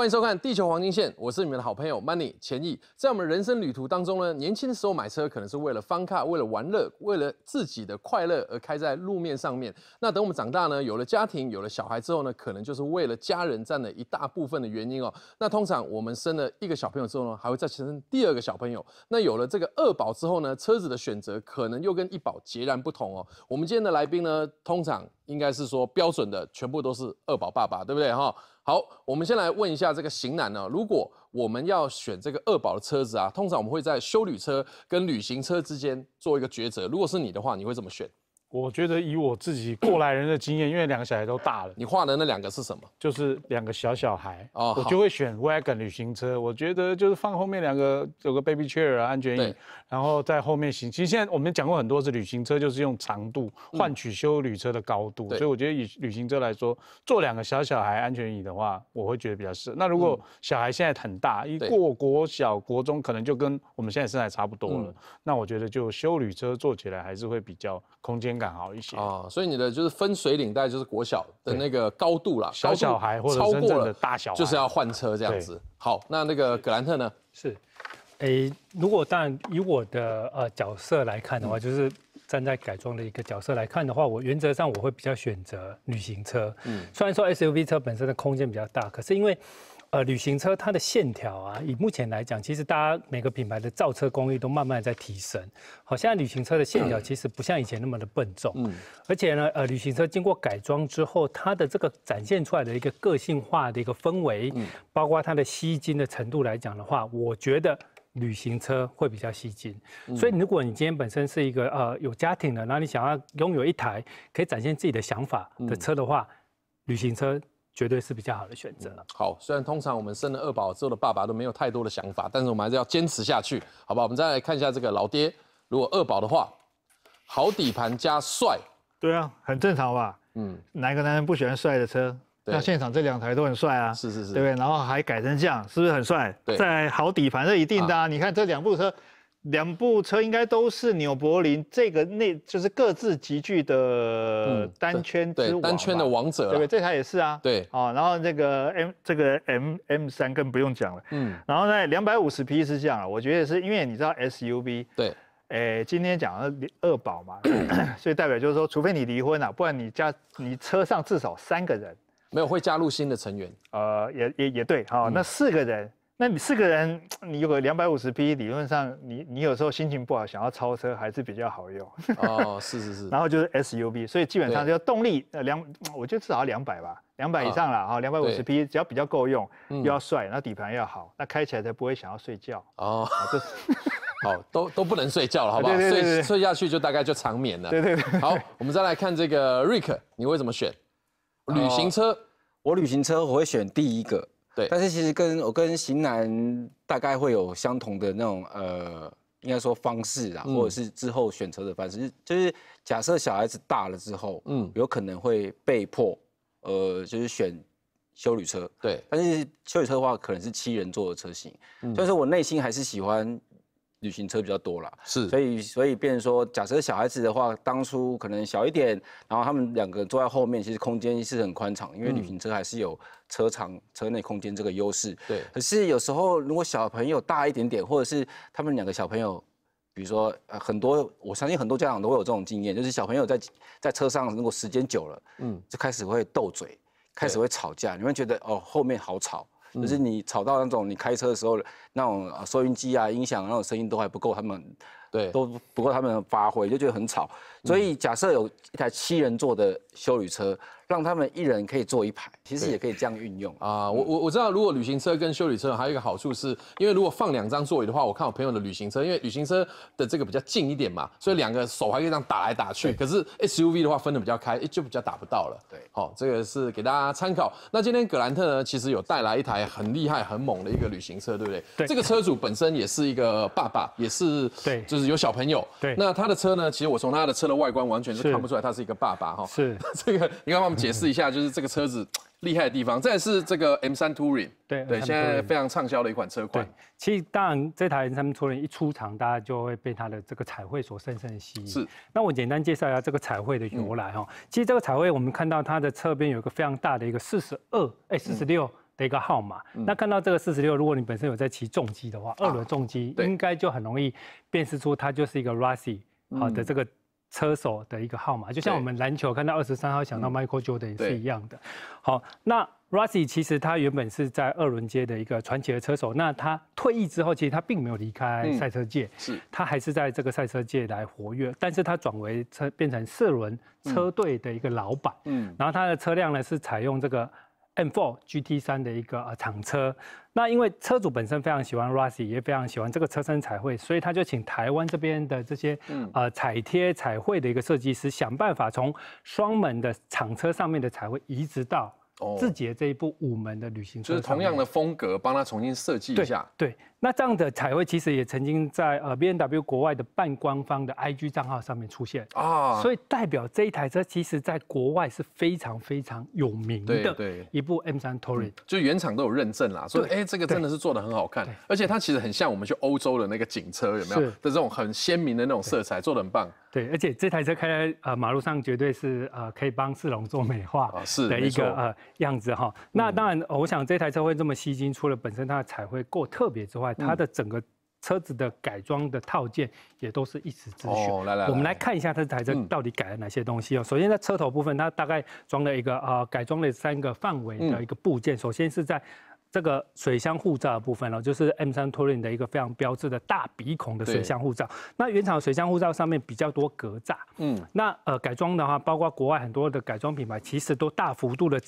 欢迎收看《地球黄金线》，我是你们的好朋友 Money 钱毅。在我们人生旅途当中呢，年轻的时候买车可能是为了翻卡、为了玩乐、为了自己的快乐而开在路面上面。那等我们长大呢，有了家庭、有了小孩之后呢，可能就是为了家人占了一大部分的原因哦。那通常我们生了一个小朋友之后呢，还会再生第二个小朋友。那有了这个二宝之后呢，车子的选择可能又跟一宝截然不同哦。我们今天的来宾呢，通常应该是说标准的全部都是二宝爸爸，对不对哈？好，我们先来问一下这个型男呢。如果我们要选这个二保的车子啊，通常我们会在休旅车跟旅行车之间做一个抉择。如果是你的话，你会怎么选？我觉得以我自己过来人的经验，因为两个小孩都大了。你画的那两个是什么？就是两个小小孩哦，我就会选 wagon 旅行车。我觉得就是放后面两个有个 baby chair 安全椅，然后在后面行。其实现在我们讲过很多次，旅行车就是用长度换取修旅车的高度，所以我觉得以旅行车来说，坐两个小小孩安全椅的话，我会觉得比较适合。那如果小孩现在很大，一过国小、国中，可能就跟我们现在身材差不多了，那我觉得就修旅车坐起来还是会比较空间。感好一些啊，所以你的就是分水岭大概就是国小的那个高度啦，小小孩或者超过了大小就是要换车这样子。好，那那个格兰特呢？是，诶，如果当然以我的呃角色来看的话，就是站在改装的一个角色来看的话，我原则上我会比较选择旅行车。嗯，虽然说 SUV 车本身的空间比较大，可是因为。呃，旅行车它的线条啊，以目前来讲，其实大家每个品牌的造车工艺都慢慢在提升。好，现在旅行车的线条其实不像以前那么的笨重，嗯，而且呢，呃，旅行车经过改装之后，它的这个展现出来的一个个性化的一个氛围，嗯，包括它的吸金的程度来讲的话，我觉得旅行车会比较吸金。所以，如果你今天本身是一个呃有家庭的，然后你想要拥有一台可以展现自己的想法的车的话，旅行车。绝对是比较好的选择。好，虽然通常我们生了二宝之后的爸爸都没有太多的想法，但是我们还是要坚持下去，好吧？我们再来看一下这个老爹，如果二宝的话，好底盘加帅，对啊，很正常吧？嗯，哪个男人不喜欢帅的车？那现场这两台都很帅啊，是是是，对不对？然后还改成这样，是不是很帅？对，在好底盘这一定的啊，你看这两部车。两部车应该都是纽柏林这个那就是各自集聚的单圈对单圈的王者，对不对？这台也是啊，对啊。然后这个 M 这个 M m 三更不用讲了，嗯。然后呢，两百五十匹是这样啊，我觉得是因为你知道 SUV 对，诶，今天讲了二宝嘛，所以代表就是说，除非你离婚了，不然你加你车上至少三个人，没有会加入新的成员？呃，也也也对，好，那四个人。那你四个人，你有个两百五十匹，理论上你你有时候心情不好，想要超车还是比较好用。哦，是是是。然后就是 SUV，所以基本上就动力呃两，我觉得至少两百吧，两百以上了啊，两百五十匹，只要比较够用，又要帅，然后底盘要好，那开起来才不会想要睡觉。哦，这 好都都不能睡觉了，好不好？睡睡下去就大概就长眠了。对对对。好，我们再来看这个 Rick，你为什么选旅行车？我旅行车我会选第一个。对，但是其实跟我跟型男大概会有相同的那种呃，应该说方式啊，或者是之后选择的方式，就是假设小孩子大了之后，嗯，有可能会被迫呃，就是选修旅车，对，但是修旅车的话可能是七人座的车型，所以说我内心还是喜欢。旅行车比较多啦，是，所以所以变说，假设小孩子的话，当初可能小一点，然后他们两个坐在后面，其实空间是很宽敞，因为旅行车还是有车长车内空间这个优势。对。可是有时候如果小朋友大一点点，或者是他们两个小朋友，比如说呃很多，我相信很多家长都有这种经验，就是小朋友在在车上如果时间久了，嗯，就开始会斗嘴，开始会吵架。你会觉得哦后面好吵？就是你吵到那种你开车的时候那种收音机啊、音响那种声音都还不够，他们对都不够他们发挥，就觉得很吵。所以假设有一台七人座的休旅车，让他们一人可以坐一排，其实也可以这样运用啊。我我我知道，如果旅行车跟休旅车还有一个好处是，因为如果放两张座椅的话，我看我朋友的旅行车，因为旅行车的这个比较近一点嘛，所以两个手还可以这样打来打去。可是 SUV 的话分的比较开，就比较打不到了。对，好，这个是给大家参考。那今天格兰特呢，其实有带来一台很厉害、很猛的一个旅行车，对不对？这个车主本身也是一个爸爸，也是对，就是有小朋友。对，那他的车呢，其实我从他的车。外观完全是看不出来，他是一个爸爸哈。是 这个，你帮我们解释一下，就是这个车子厉害的地方。再是这个 M3 Touring，对对，现在非常畅销的一款车款。对，其实当然这台 M3 Touring 一出厂，大家就会被它的这个彩绘所深深的吸引。是。那我简单介绍一下这个彩绘的由来哈。其实这个彩绘我们看到它的侧边有一个非常大的一个四十二哎四十六的一个号码。那看到这个四十六，如果你本身有在骑重机的话，二轮重机应该就很容易辨识出它就是一个 Rossi 好的这个。车手的一个号码，就像我们篮球看到二十三号想到 Michael Jordan 是一样的。好，那 Rossi 其实他原本是在二轮街的一个传奇的车手，那他退役之后，其实他并没有离开赛车界，是，他还是在这个赛车界来活跃，但是他转为车变成四轮车队的一个老板，嗯，然后他的车辆呢是采用这个。M4 GT3 的一个呃厂车，那因为车主本身非常喜欢 r a s i 也非常喜欢这个车身彩绘，所以他就请台湾这边的这些呃彩贴彩绘的一个设计师，想办法从双门的厂车上面的彩绘移植到自己的这一部五门的旅行车，就是同样的风格帮他重新设计一下。对。那这样的彩绘其实也曾经在呃 B N W 国外的半官方的 I G 账号上面出现啊，所以代表这一台车其实在国外是非常非常有名的。对一部 M 三 Torre 就原厂都有认证啦，所以哎这个真的是做的很好看，而且它其实很像我们去欧洲的那个警车，有没有？的这种很鲜明的那种色彩做的很棒。对，而且这台车开在呃马路上绝对是呃可以帮世龙做美化啊，是的一个呃样子哈。那当然，我想这台车会这么吸睛，除了本身它的彩绘够特别之外。它的整个车子的改装的套件也都是一时之选。哦，来来，我们来看一下它的台车到底改了哪些东西啊？首先在车头部分，它大概装了一个啊改装了三个范围的一个部件。首先是在这个水箱护罩的部分了，就是 M3 Touring 的一个非常标志的大鼻孔的水箱护罩。那原厂水箱护罩上面比较多格栅。嗯，那呃改装的话，包括国外很多的改装品牌，其实都大幅度的。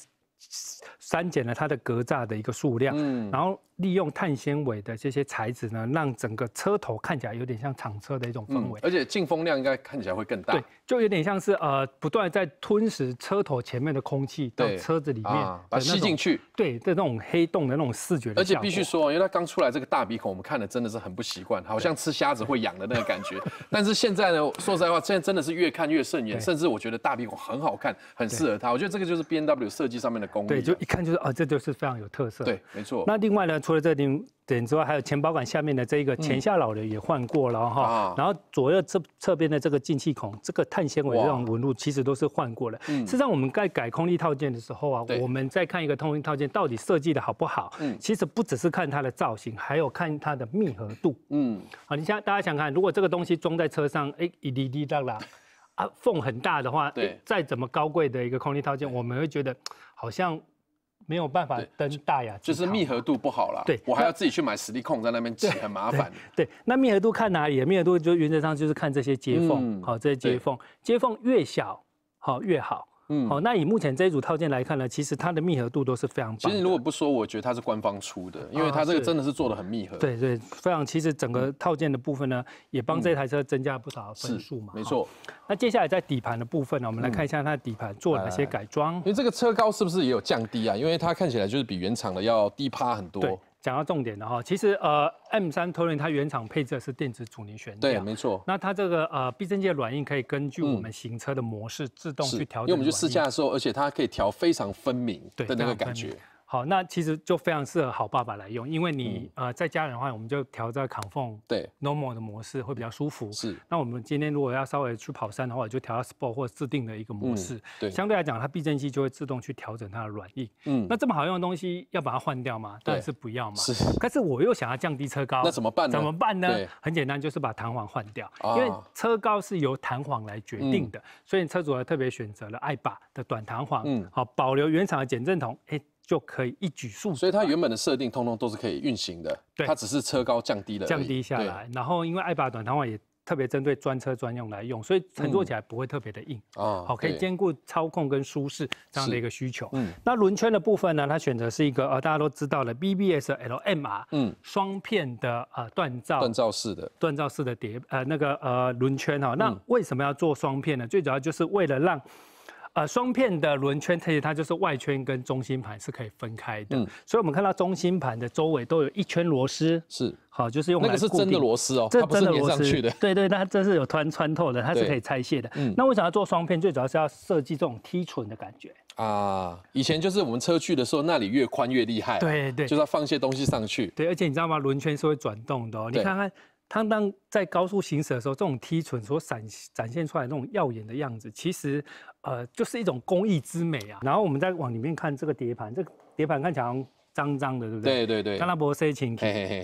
删减了它的格栅的一个数量，然后利用碳纤维的这些材质呢，让整个车头看起来有点像厂车的一种氛围，而且进风量应该看起来会更大。对，就有点像是呃不断在吞食车头前面的空气，对车子里面把吸进去。对，这种黑洞的那种视觉。而且必须说，因为它刚出来这个大鼻孔，我们看了真的是很不习惯，好像吃虾子会痒的那个感觉。但是现在呢，说实在话，现在真的是越看越顺眼，甚至我觉得大鼻孔很好看，很适合它。我觉得这个就是 B N W 设计上面的。对，就一看就是啊，这就是非常有特色。对，没错。那另外呢，除了这点点之外，还有前保管下面的这一个前下老的也换过了哈。然后左右侧侧边的这个进气孔，这个碳纤维这种纹路其实都是换过了。嗯。实际上我们在改空力套件的时候啊，我们在看一个通气套件到底设计的好不好。嗯。其实不只是看它的造型，还有看它的密合度。嗯。好，你想，大家想看，如果这个东西装在车上，哎，一滴滴当啦。啊，缝很大的话，对。再怎么高贵的一个空气套件，我们会觉得。好像没有办法登大雅，就是密合度不好了。对，我还要自己去买实力控在那边挤，很麻烦。对，那密合度看哪里？密合度就原则上就是看这些接缝，好，这些接缝，接缝越小，好越好。哦，那以目前这一组套件来看呢，其实它的密合度都是非常棒。其实如果不说，我觉得它是官方出的，因为它这个真的是做的很密合。对对，非常。其实整个套件的部分呢，也帮这台车增加不少分数嘛。没错。那接下来在底盘的部分呢，我们来看一下它的底盘做了哪些改装。因为这个车高是不是也有降低啊？因为它看起来就是比原厂的要低趴很多。对。讲到重点的哈，其实呃 M 三 Touring 它原厂配置的是电子阻尼悬架，对，没错。那它这个呃避震器软硬可以根据我们行车的模式自动去调，因为我们去试驾的时候，而且它可以调非常分明的那个感觉。好，那其实就非常适合好爸爸来用，因为你呃在家的话，我们就调在 c o m f o r 对 Normal 的模式会比较舒服。是。那我们今天如果要稍微去跑山的话，就调到 Sport 或者自定的一个模式。对。相对来讲，它避震器就会自动去调整它的软硬。嗯。那这么好用的东西，要把它换掉吗？当然是不要嘛。是。可是我又想要降低车高。那怎么办呢？怎么办呢？很简单，就是把弹簧换掉。啊。因为车高是由弹簧来决定的，所以车主特别选择了爱把的短弹簧。嗯。好，保留原厂的减震筒。哎。就可以一举数所以它原本的设定通通都是可以运行的，它只是车高降低了，降低下来。然后因为爱霸短弹簧也特别针对专车专用来用，所以乘坐起来不会特别的硬哦，好可以兼顾操控跟舒适这样的一个需求。那轮圈的部分呢，它选择是一个呃大家都知道的 BBS LMR，嗯，双片的呃锻造锻造式的锻造式的碟呃那个呃轮圈哦。那为什么要做双片呢？最主要就是为了让呃，双片的轮圈，而且它就是外圈跟中心盘是可以分开的。嗯，所以，我们看到中心盘的周围都有一圈螺丝。是，好，就是用那个是真的螺丝哦，这真的螺丝去的。对对，那这是有穿穿透的，它是可以拆卸的。嗯，那为什么要做双片？最主要是要设计这种梯唇的感觉啊。以前就是我们车去的时候，那里越宽越厉害。对对，就是要放些东西上去。对，而且你知道吗？轮圈是会转动的，你看看。它当在高速行驶的时候，这种梯唇所闪展现出来那种耀眼的样子，其实，呃，就是一种工艺之美啊。然后我们再往里面看这个碟盘，这个碟盘看起来脏脏的，对不对？对对对。刚刚伯 C 请，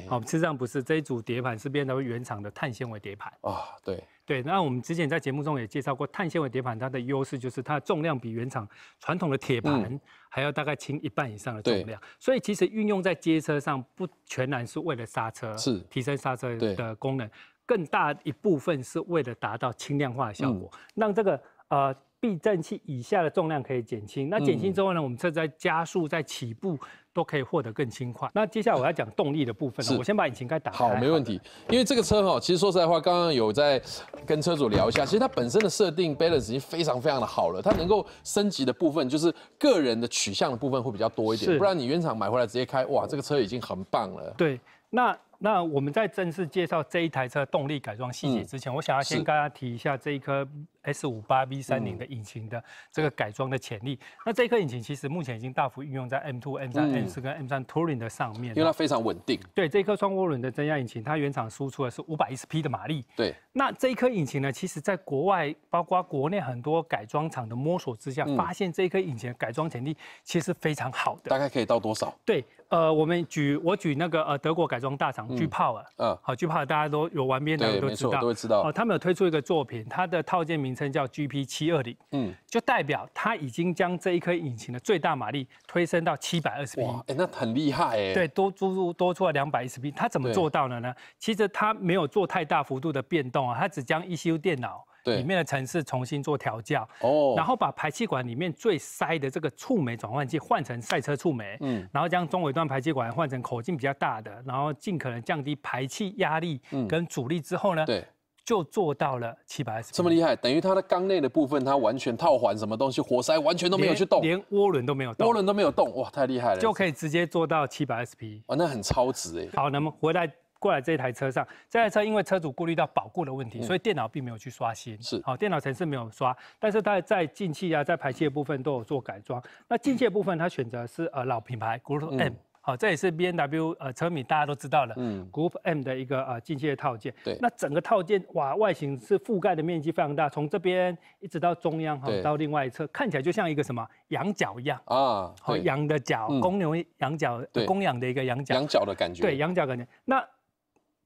好，事实上不是，这一组碟盘是变成原厂的碳纤维碟盘啊，对。对，那我们之前在节目中也介绍过，碳纤维碟盘它的优势就是它的重量比原厂传统的铁盘还要大概轻一半以上的重量。所以其实运用在街车上，不全然是为了刹车，是提升刹车的功能，更大一部分是为了达到轻量化的效果，让这个呃避震器以下的重量可以减轻。那减轻之后呢，我们再在加速、在起步。都可以获得更轻快。那接下来我要讲动力的部分了。我先把引擎盖打开。好，没问题。因为这个车哈，其实说实在话，刚刚有在跟车主聊一下，其实它本身的设定 balance 已经非常非常的好了。它能够升级的部分，就是个人的取向的部分会比较多一点。不然你原厂买回来直接开，哇，这个车已经很棒了。对，那那我们在正式介绍这一台车动力改装细节之前，我想要先跟大家提一下这一颗。S 五八 V 三零的引擎的这个改装的潜力，那这颗引擎其实目前已经大幅运用在 M two M 三 M 四跟 M 三 Touring 的上面，因为它非常稳定。对，这一颗双涡轮的增压引擎，它原厂输出的是五百一十匹的马力。对，那这一颗引擎呢，其实在国外包括国内很多改装厂的摸索之下，发现这一颗引擎改装潜力其实非常好的。大概可以到多少？对，呃，我们举我举那个呃德国改装大厂巨炮啊，嗯，好，巨炮大家都有玩边的都知道，都会知道。哦，他们有推出一个作品，它的套件名。名称叫 GP 七二零，嗯，就代表它已经将这一颗引擎的最大马力推升到七百二十匹，哇，那很厉害哎，对，多注入多出了两百一十匹，它怎么做到的呢？其实它没有做太大幅度的变动啊，它只将 ECU 电脑里面的程式重新做调校，哦，然后把排气管里面最塞的这个触媒转换器换成赛车触媒，嗯，然后将中尾段排气管换成口径比较大的，然后尽可能降低排气压力跟阻力之后呢，对。就做到了七百 S，这么厉害，等于它的缸内的部分，它完全套环什么东西，活塞完全都没有去动，连涡轮都没有，动，涡轮都没有动，哇，太厉害了，就可以直接做到七百 S P，哇，那很超值哎。好，那么回来过来这台车上，这台车因为车主顾虑到保固的问题，所以电脑并没有去刷新，是，好，电脑程式没有刷，但是它在进气啊，在排气的部分都有做改装。那进气的部分它选择是呃老品牌，Groot M。好，这也是 B N W 呃车米大家都知道的，嗯，Group M 的一个呃进气的套件。对，那整个套件哇，外形是覆盖的面积非常大，从这边一直到中央哈，到另外一侧，看起来就像一个什么羊角一样啊，好，羊的角，公牛羊角，公羊的一个羊角。羊角的感觉。对，羊角感觉。那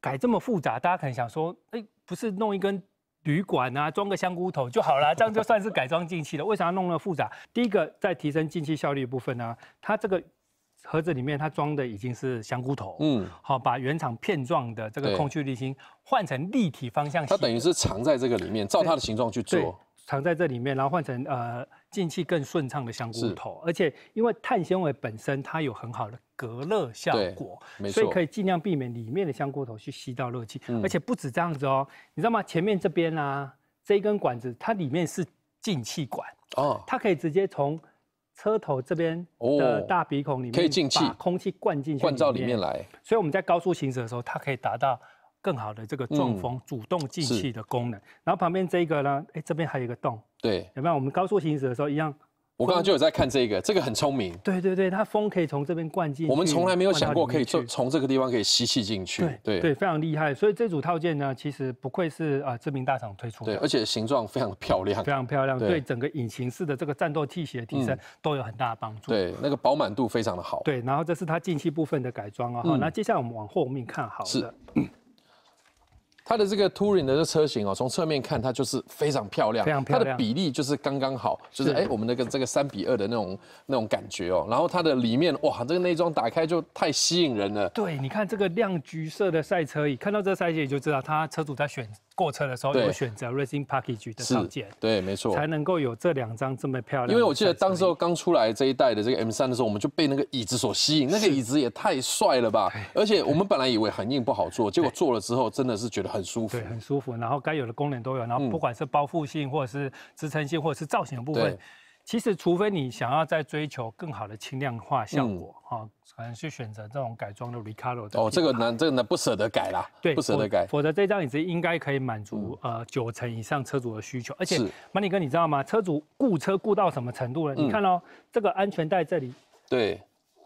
改这么复杂，大家可能想说，哎，不是弄一根铝管啊，装个香菇头就好了，这样就算是改装进气了。为啥弄那么复杂？第一个在提升进气效率部分呢，它这个。盒子里面它装的已经是香菇头，嗯，好把原厂片状的这个空气滤芯换成立体方向，它等于是藏在这个里面，照它的形状去做，藏在这里面，然后换成呃进气更顺畅的香菇头，而且因为碳纤维本身它有很好的隔热效果，所以可以尽量避免里面的香菇头去吸到热气，而且不止这样子哦，你知道吗？前面这边啊，这一根管子它里面是进气管哦，它可以直接从。车头这边的大鼻孔里面可以进气，空气灌进去灌到里面来。所以我们在高速行驶的时候，它可以达到更好的这个纵风主动进气的功能。然后旁边这个呢，哎，这边还有一个洞，对，有没有？我们高速行驶的时候一样。我刚刚就有在看这个，这个很聪明。对对对，它风可以从这边灌进。我们从来没有想过可以从从这个地方可以吸气进去。对对对，非常厉害。所以这组套件呢，其实不愧是啊知名大厂推出。对，而且形状非常漂亮，非常漂亮。对整个引擎式的这个战斗气息的提升都有很大的帮助。对，那个饱满度非常的好。对，然后这是它进气部分的改装啊。好，那接下来我们往后面看，好。是。它的这个 Touring 的这车型哦，从侧面看它就是非常漂亮，非常漂亮。它的比例就是刚刚好，就是哎，我们那个这个三比二的那种那种感觉哦。然后它的里面哇，这个内装打开就太吸引人了。对，你看这个亮橘色的赛车椅，看到这个赛车椅就知道它车主在选。过车的时候，有选择 Racing Package 的上件，对，没错，才能够有这两张这么漂亮。因为我记得当时候刚出来这一代的这个 m 三的时候，我们就被那个椅子所吸引，那个椅子也太帅了吧！而且我们本来以为很硬不好坐，结果坐了之后真的是觉得很舒服，对，很舒服。然后该有的功能都有，然后不管是包覆性或者是支撑性或者是造型的部分。其实，除非你想要在追求更好的轻量化效果，哈，可能去选择这种改装的 Recaro。哦，这个呢，这个呢，不舍得改啦，不舍得改。否则，这张椅子应该可以满足呃九成以上车主的需求。而且，马尼哥，你知道吗？车主雇车雇到什么程度了？你看哦，这个安全带这里。对。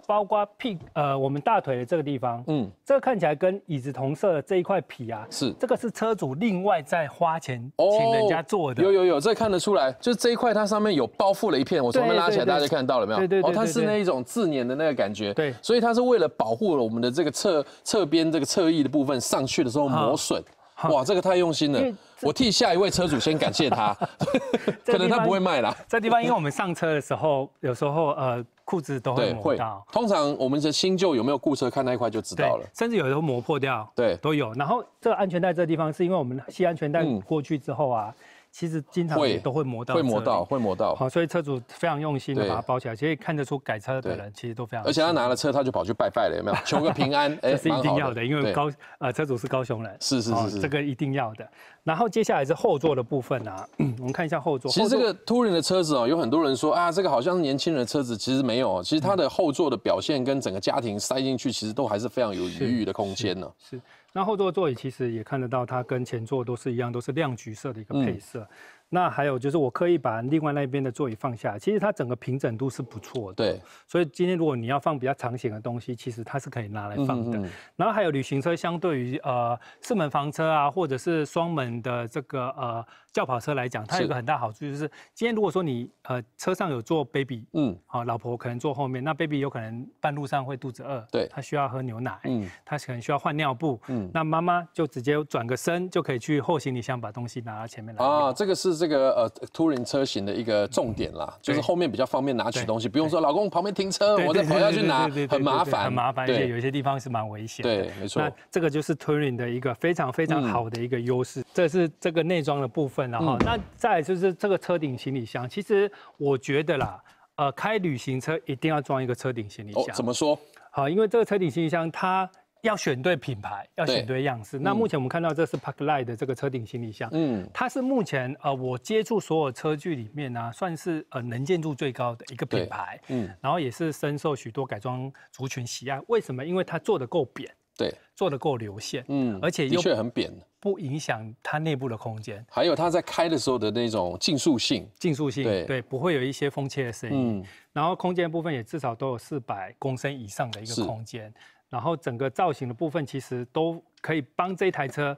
包括皮，呃，我们大腿的这个地方，嗯，这个看起来跟椅子同色的这一块皮啊，是这个是车主另外在花钱请人家做的，有有有，这看得出来，就是这一块它上面有包覆了一片，我从那拉起来，大家就看到了没有？对对对，哦，它是那一种自粘的那个感觉，对，所以它是为了保护了我们的这个侧侧边这个侧翼的部分上去的时候磨损，哇，这个太用心了。我替下一位车主先感谢他，可能他不会卖啦。这地方，因为我们上车的时候，有时候呃裤子都会磨到。通常我们的新旧有没有固车看那一块就知道了。甚至有时候磨破掉，对，都有。然后这个安全带这地方，是因为我们系安全带过去之后啊。其实经常也都会磨到，会磨到，会磨到。好，所以车主非常用心的把它包起来，所以看得出改车的人其实都非常。而且他拿了车，他就跑去拜拜了，有没有？求个平安，这是一定要的，因为高呃车主是高雄人，是是是，这个一定要的。然后接下来是后座的部分啊，我们看一下后座。其实这个突然的车子啊，有很多人说啊，这个好像是年轻人的车子，其实没有。其实它的后座的表现跟整个家庭塞进去，其实都还是非常有余裕的空间呢。是。那后座座椅其实也看得到，它跟前座都是一样，都是亮橘色的一个配色。那还有就是，我刻意把另外那边的座椅放下，其实它整个平整度是不错的。对，所以今天如果你要放比较长型的东西，其实它是可以拿来放的。然后还有旅行车，相对于呃四门房车啊，或者是双门的这个呃。轿跑车来讲，它有一个很大好处，就是今天如果说你呃车上有坐 baby，嗯，好老婆可能坐后面，那 baby 有可能半路上会肚子饿，对，他需要喝牛奶，嗯，他可能需要换尿布，嗯，那妈妈就直接转个身就可以去后行李箱把东西拿到前面来。啊，这个是这个呃，Touring 车型的一个重点啦，就是后面比较方便拿取东西，不用说老公旁边停车，我再跑下去拿，很麻烦，很麻烦。对，有些地方是蛮危险的，对，没错。那这个就是 Touring 的一个非常非常好的一个优势，这是这个内装的部分。然后，那再就是这个车顶行李箱。其实我觉得啦，呃，开旅行车一定要装一个车顶行李箱。哦，怎么说？好，因为这个车顶行李箱，它要选对品牌，要选对样式。那目前我们看到这是 Parkline 的这个车顶行李箱。嗯，它是目前呃我接触所有车具里面呢，算是呃能见度最高的一个品牌。嗯，然后也是深受许多改装族群喜爱。为什么？因为它做的够扁。对，做的够流线，嗯，而且的确很扁，不影响它内部的空间。还有它在开的时候的那种竞速性，竞速性，对，不会有一些风切的声音。然后空间部分也至少都有四百公升以上的一个空间。然后整个造型的部分其实都可以帮这台车，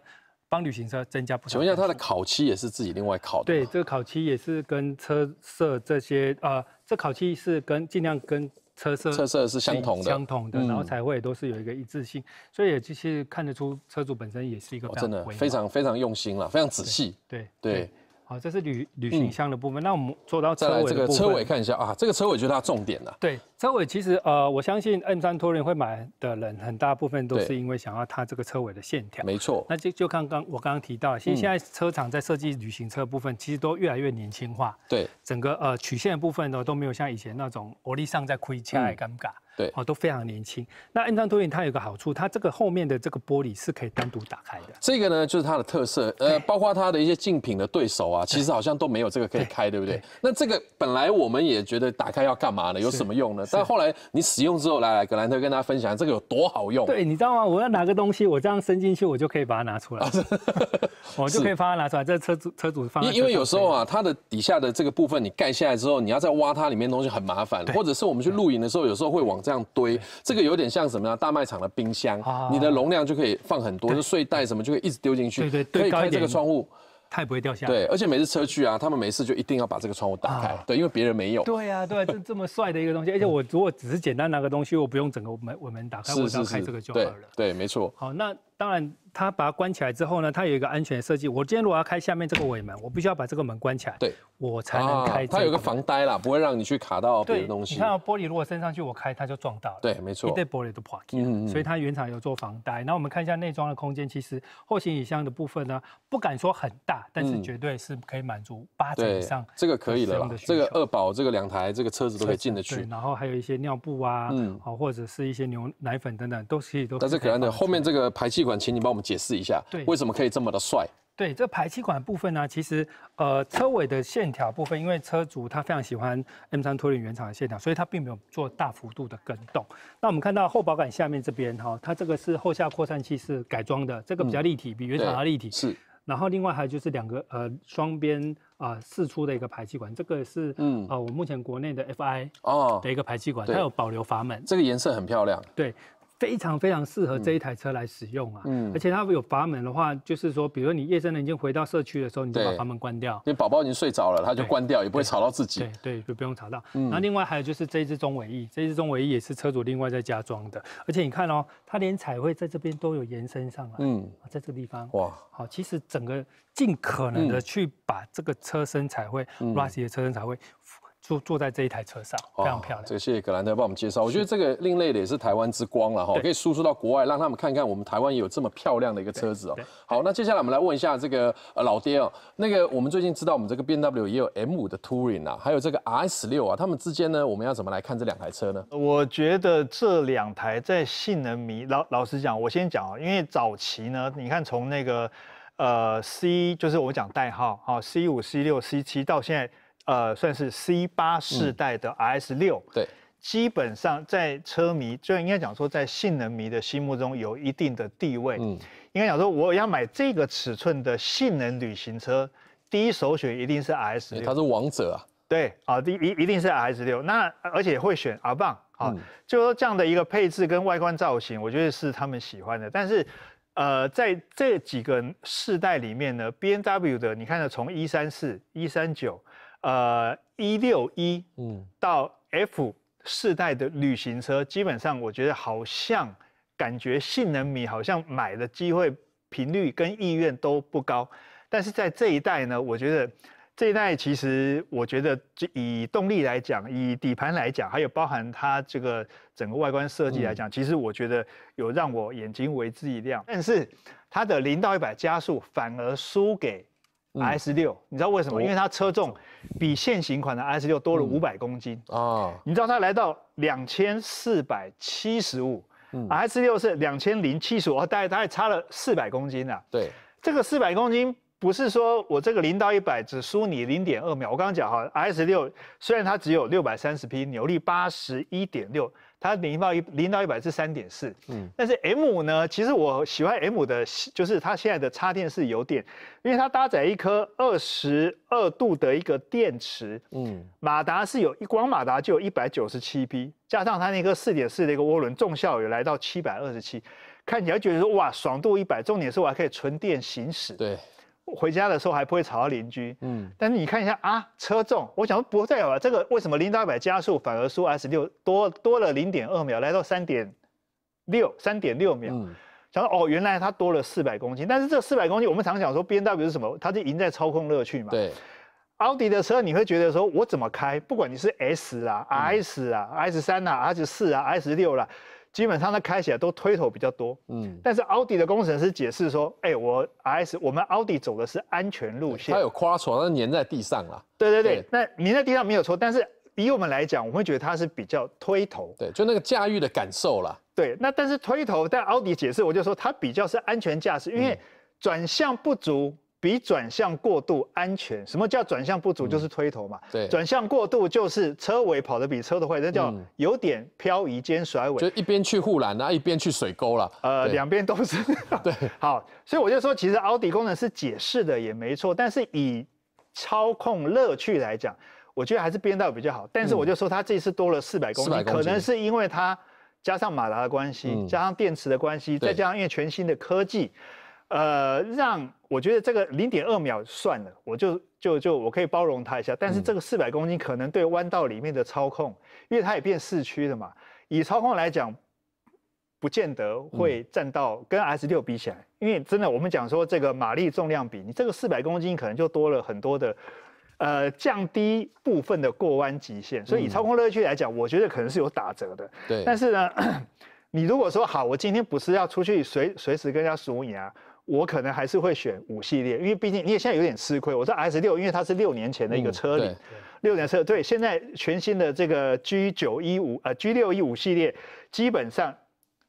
帮旅行车增加不少。请问一下，它的烤漆也是自己另外烤的？对，这个烤漆也是跟车色这些，呃，这烤漆是跟尽量跟。车色车色是相同的，相同的，然后才会都是有一个一致性，所以也其实看得出车主本身也是一个真的非常非常用心了，非常仔细，对对。好，这是旅旅行箱的部分。那我们做到车尾这个车尾看一下啊，这个车尾就是它重点了。对，车尾其实呃，我相信 N 三托人会买的人很大部分都是因为想要它这个车尾的线条。没错。那就就刚刚我刚刚提到，其实现在车厂在设计旅行车部分，其实都越来越年轻化。对。整个呃曲线的部分呢，都没有像以前那种活力上在亏欠的尴尬。对哦，都非常年轻。那安装投影，它有个好处，它这个后面的这个玻璃是可以单独打开的。这个呢，就是它的特色。呃，包括它的一些竞品的对手啊，其实好像都没有这个可以开，对不对？那这个本来我们也觉得打开要干嘛呢？有什么用呢？但后来你使用之后，来来，格兰特跟大家分享这个有多好用。对，你知道吗？我要拿个东西，我这样伸进去，我就可以把它拿出来，我 就可以把它拿出来。这车主车主放因因为有时候啊，它的底下的这个部分你盖下来之后，你要再挖它里面东西很麻烦。或者是我们去露营的时候，有时候会往。这样堆，这个有点像什么呢？大卖场的冰箱，你的容量就可以放很多，就睡袋什么就可以一直丢进去。对对，可以开这个窗户，也不会掉下来。对，而且每次车去啊，他们每次就一定要把这个窗户打开，对，因为别人没有。对呀，对，这 这么帅的一个东西，而且我如果只是简单拿个东西，我不用整个门，我门打开，我要开这个就好了。对，没错。好，那。当然，它把它关起来之后呢，它有一个安全设计。我今天如果要开下面这个尾门，我必须要把这个门关起来，对，我才能开。它有个防呆啦，不会让你去卡到别的东西。你看到玻璃如果升上去，我开它就撞到了。对，没错，一堆玻璃都破。掉。嗯嗯。所以它原厂有做防呆。然后我们看一下内装的空间，其实后行李箱的部分呢，不敢说很大，但是绝对是可以满足八成以上。这个可以了吧？这个二宝，这个两台这个车子都可以进得去。然后还有一些尿布啊，嗯，好，或者是一些牛奶粉等等，都可以都。但是可能的后面这个排气。管，请你帮我们解释一下，对为什么可以这么的帅？对，这排气管部分呢，其实呃，车尾的线条部分，因为车主他非常喜欢 M3 托林原厂的线条，所以他并没有做大幅度的更动。那我们看到后保杆下面这边哈，它这个是后下扩散器是改装的，这个比较立体，比原厂要立体。是。然后另外还有就是两个呃双边啊四出的一个排气管，这个是嗯啊，我目前国内的 FI 哦的一个排气管，它有保留阀门。这个颜色很漂亮。对。非常非常适合这一台车来使用啊！嗯，而且它有阀门的话，就是说，比如说你夜深人静回到社区的时候，你就把阀门关掉。对，宝宝已经睡着了，它就关掉，也不会吵到自己。对对，就不用吵到。那另外还有就是这一只中尾翼，这一只中尾翼也是车主另外在加装的。而且你看哦，它连彩绘在这边都有延伸上来，嗯，在这个地方。哇，好，其实整个尽可能的去把这个车身彩绘 r u s i 的车身彩绘。坐坐在这一台车上，非常漂亮。这个谢谢葛兰特帮我们介绍。我觉得这个另类的也是台湾之光了哈，可以输出到国外，让他们看看我们台湾也有这么漂亮的一个车子哦。好，那接下来我们来问一下这个老爹哦。那个我们最近知道我们这个 B W 也有 M5 的 Touring 啊，还有这个 R S6 啊，他们之间呢，我们要怎么来看这两台车呢？我觉得这两台在性能迷老老实讲，我先讲啊，因为早期呢，你看从那个呃 C，就是我讲代号好 c 五 c 六 c 七到现在。呃，算是 C 八世代的 R S 六，对，基本上在车迷，就应该讲说，在性能迷的心目中有一定的地位。嗯，应该讲说，我要买这个尺寸的性能旅行车，第一首选一定是 R S 六，它是王者啊。对，啊，第一一定是 R S 六，那而且会选 r 棒。啊，就说这样的一个配置跟外观造型，我觉得是他们喜欢的。但是，呃，在这几个世代里面呢，B N W 的，你看呢，从一三四、一三九。呃，一六一嗯到 F 世代的旅行车，基本上我觉得好像感觉性能米好像买的机会频率跟意愿都不高，但是在这一代呢，我觉得这一代其实我觉得以动力来讲，以底盘来讲，还有包含它这个整个外观设计来讲，其实我觉得有让我眼睛为之一亮，但是它的零到一百加速反而输给。S 六，你知道为什么？因为它车重比现行款的 S 六多了五百公斤啊！你知道它来到两千四百七十五，s 六是两千零七十五，大概大概差了四百公斤啊。对，这个四百公斤不是说我这个零到一百只输你零点二秒。我刚刚讲哈，S 六虽然它只有六百三十匹，扭力八十一点六。它零到一零到一百是三点四，嗯，但是 M 呢？其实我喜欢 M 的，就是它现在的插电式油电，因为它搭载一颗二十二度的一个电池，嗯，马达是有一光马达就有一百九十七匹，加上它那颗四点四的一个涡轮，重效也来到七百二十七，看起来觉得说哇，爽度一百，重点是我还可以纯电行驶，对。回家的时候还不会吵到邻居，嗯，但是你看一下啊，车重，我想不再有了。这个为什么零到一百加速反而输 S 六多多了零点二秒，来到三点六三点六秒，想到哦，原来它多了四百公斤。但是这四百公斤，我们常讲说 B M W 是什么？它就赢在操控乐趣嘛？对，奥迪的车你会觉得说我怎么开？不管你是 S 啦、S 啊、S 三啦、S 四啊、S 六了。基本上它开起来都推头比较多，嗯，但是奥迪的工程师解释说，哎，我 RS 我们奥迪走的是安全路线，它有夸床，它粘在地上了。对对对，那粘在地上没有错，但是以我们来讲，我们会觉得它是比较推头。对，就那个驾驭的感受了。对，那但是推头，但奥迪解释，我就说它比较是安全驾驶，因为转向不足。比转向过度安全，什么叫转向不足就是推头嘛？对，转向过度就是车尾跑的比车头快，那叫有点漂移兼甩尾。就一边去护栏啊，一边去水沟了。呃，两边都是。对，好，所以我就说，其实奥迪功能是解释的也没错，但是以操控乐趣来讲，我觉得还是编道比较好。但是我就说，它这次多了四百公里，可能是因为它加上马达的关系，加上电池的关系，再加上因为全新的科技。呃，让我觉得这个零点二秒算了，我就就就我可以包容它一下。但是这个四百公斤可能对弯道里面的操控，因为它也变四驱的嘛，以操控来讲，不见得会占到跟 S 六比起来。因为真的，我们讲说这个马力重量比，你这个四百公斤可能就多了很多的，呃，降低部分的过弯极限。所以以操控乐趣来讲，我觉得可能是有打折的。对。但是呢，你如果说好，我今天不是要出去随随时跟人家数你啊。我可能还是会选五系列，因为毕竟你也现在有点吃亏。我这 S 六，因为它是六年前的一个车龄，六年车对，现在全新的这个 G 九一五呃 G 六一五系列，基本上。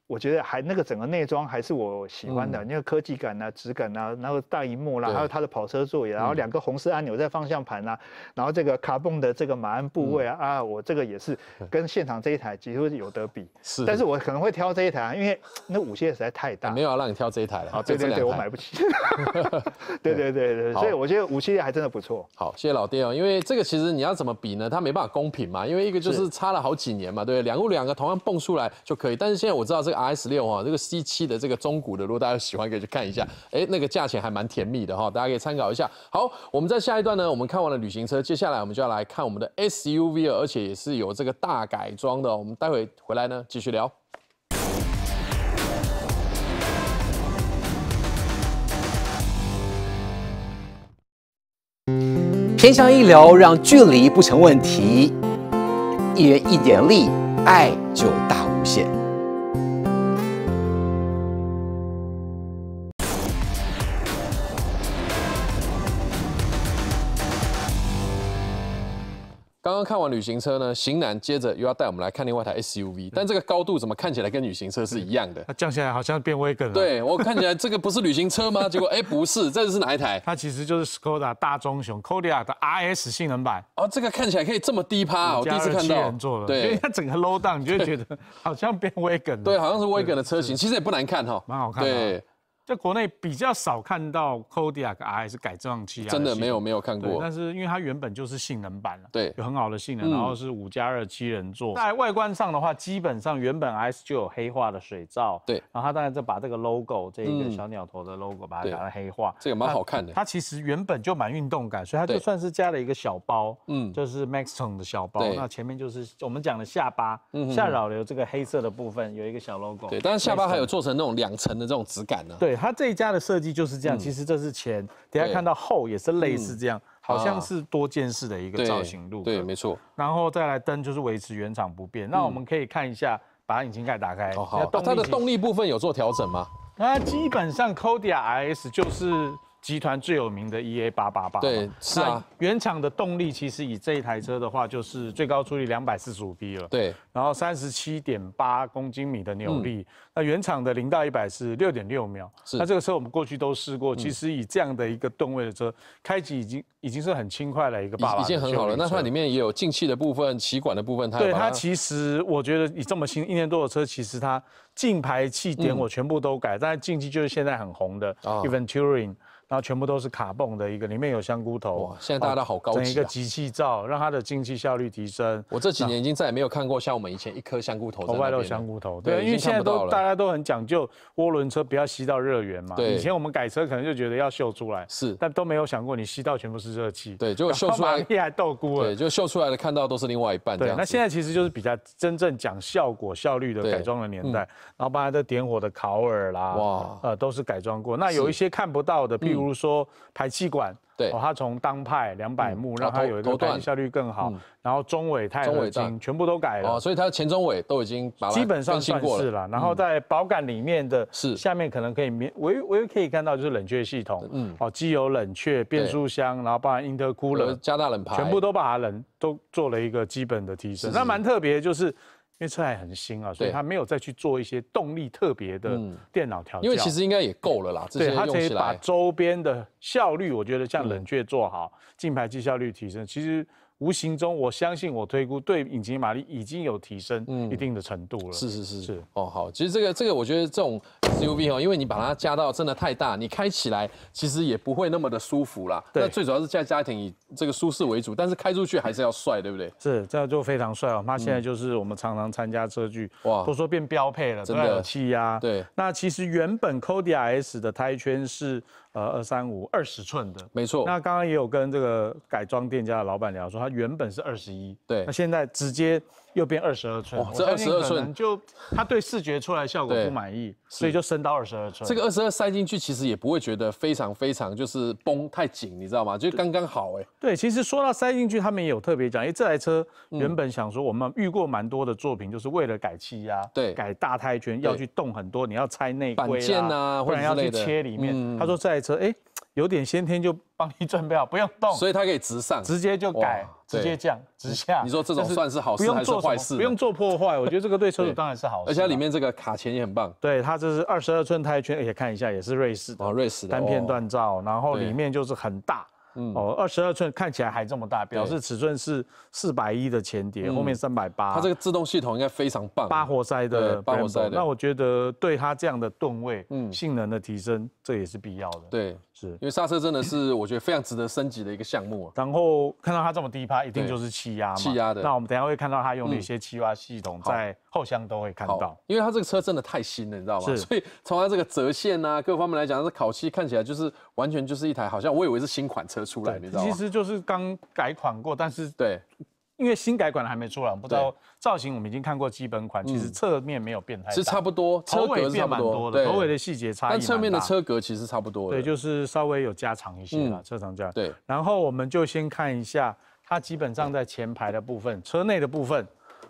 我觉得还那个整个内装还是我喜欢的，那个科技感啊、质感啊，然后大荧幕啦，还有它的跑车座椅，然后两个红色按钮在方向盘啊，然后这个卡泵的这个马鞍部位啊，啊，我这个也是跟现场这一台几乎有得比。是，但是我可能会挑这一台，啊，因为那五系列实在太大，没有让你挑这一台了。啊，对对对，我买不起。对对对对，所以我觉得五系列还真的不错。好，谢谢老爹哦，因为这个其实你要怎么比呢？它没办法公平嘛，因为一个就是差了好几年嘛，对不对？两个两个同样蹦出来就可以，但是现在我知道这个。S 六哈，这个 C 七的这个中古的，如果大家喜欢可以去看一下，哎，那个价钱还蛮甜蜜的哈，大家可以参考一下。好，我们在下一段呢，我们看完了旅行车，接下来我们就要来看我们的 SUV 了，而且也是有这个大改装的。我们待会回来呢，继续聊。偏向医疗，让距离不成问题。一人一点力，爱就大无限。刚刚看完旅行车呢，型男接着又要带我们来看另外一台 SUV，但这个高度怎么看起来跟旅行车是一样的？它降下来好像变威根了。对我看起来这个不是旅行车吗？结果哎不是，这是哪一台？它其实就是 Skoda 大棕熊 Kodia 的 RS 性能版。哦，这个看起来可以这么低趴，我第一次看到。人做的，对，因为它整个 low down，你就觉得好像变威根了。对，好像是威根的车型，其实也不难看哈，蛮好看的。在国内比较少看到 Kodiak RS 改装器啊，真的没有没有看过。但是因为它原本就是性能版了，对，有很好的性能，然后是五加二七人座。在外观上的话，基本上原本 RS 就有黑化的水罩，对，然后它当然就把这个 logo 这一个小鸟头的 logo 把它打了黑化，这个蛮好看的。它其实原本就蛮运动感，所以它就算是加了一个小包，嗯，就是 Maxton 的小包。那前面就是我们讲的下巴，下扰流这个黑色的部分有一个小 logo，对。但是下巴还有做成那种两层的这种质感呢，对。它这一家的设计就是这样，其实这是前，等下看到后也是类似这样，好像是多件式的一个造型路。对，没错。然后再来灯就是维持原厂不变。那我们可以看一下，把引擎盖打开，它的动力部分有做调整吗？那基本上 Coda RS 就是。集团最有名的 EA 八八八对，是啊。原厂的动力其实以这一台车的话，就是最高出力两百四十五匹了，对。然后三十七点八公斤米的扭力，那原厂的零到一百是六点六秒。那这个车我们过去都试过，其实以这样的一个吨位的车，开启已经已经是很轻快了一个八，已经很好了。那它里面也有进气的部分、歧管的部分，它对它其实我觉得以这么轻一年多的车，其实它进排气点我全部都改，但是进气就是现在很红的 Eventuring。然后全部都是卡泵的一个，里面有香菇头。哇！现在大家都好高级啊。整一个集气罩，让它的进气效率提升。我这几年已经再也没有看过像我们以前一颗香菇头、头外露香菇头。对，因为现在都大家都很讲究涡轮车不要吸到热源嘛。对。以前我们改车可能就觉得要秀出来。是。但都没有想过你吸到全部是热气。对，就秀出来。还豆菇。对，就秀出来的看到都是另外一半。对，那现在其实就是比较真正讲效果、效率的改装的年代。然后包括点火的烤耳啦，哇，呃，都是改装过。那有一些看不到的，譬如。比如说排气管，对，哦，它从当派两百目让它有一个断效率更好，然后中尾它已经全部都改了，哦，所以它的前中尾都已经基本上算是了。然后在保感里面的下面可能可以，我唯一可以看到就是冷却系统，嗯，哦，机油冷却、变速箱，然后包含 intercooler 加大冷排，全部都把它冷都做了一个基本的提升。那蛮特别就是。因为车还很新啊，所以它没有再去做一些动力特别的电脑调教。因为其实应该也够了啦，对，它可以把周边的效率，我觉得像冷却做好，进排气效率提升，其实。无形中，我相信我推估对引擎马力已经有提升一定的程度了。是是是是哦，好，其实这个这个，我觉得这种 SUV 哦，因为你把它加到真的太大，你开起来其实也不会那么的舒服啦。对。那最主要是家家庭以这个舒适为主，但是开出去还是要帅，对不对？是这样就非常帅哦。那现在就是我们常常参加车距，哇，都说变标配了，真的。气压。对。那其实原本 c o d r S 的胎圈是。呃，二三五二十寸的，没错。那刚刚也有跟这个改装店家的老板聊，说他原本是二十一，对，那现在直接。又变二十二寸，这二十二寸就他对视觉出来效果不满意，所以就升到二十二寸。这个二十二塞进去其实也不会觉得非常非常就是绷太紧，你知道吗？就刚刚好哎。对，其实说到塞进去，他们也有特别讲，因为这台车原本想说我们遇过蛮多的作品，就是为了改气压，对，改大胎圈要去动很多，你要拆内板件啊，或者要去切里面。他说这台车哎。有点先天就帮你准备好，不用动，所以它可以直上，直接就改，直接降，直下。你说这种算是好事还是坏事？不用做破坏，我觉得这个对车主当然是好事。而且它里面这个卡钳也很棒，对，它这是二十二寸胎圈，而且看一下，也是瑞士的，哦，瑞士的单片锻造，然后里面就是很大，哦，二十二寸看起来还这么大，表示尺寸是四百一的前碟，后面三百八。它这个制动系统应该非常棒，八活塞的，八活塞的。那我觉得对它这样的吨位，嗯，性能的提升，这也是必要的。对。因为刹车真的是我觉得非常值得升级的一个项目。然后看到它这么低趴，一定就是气压，气压的。那我们等下会看到它用一些气压系统，在后箱都会看到。因为它这个车真的太新了，你知道吗？所以从它这个折线啊，各方面来讲，这烤漆看起来就是完全就是一台好像我以为是新款车出来，你知道吗？其实就是刚改款过，但是对。因为新改款的还没出来，不知道造型我们已经看过基本款，其实侧面没有变太，是差不多，车尾变蛮多的，头尾的细节差异蛮大，但侧面的车格其实差不多对，就是稍微有加长一些嘛，车长加对，然后我们就先看一下它基本上在前排的部分，车内的部分。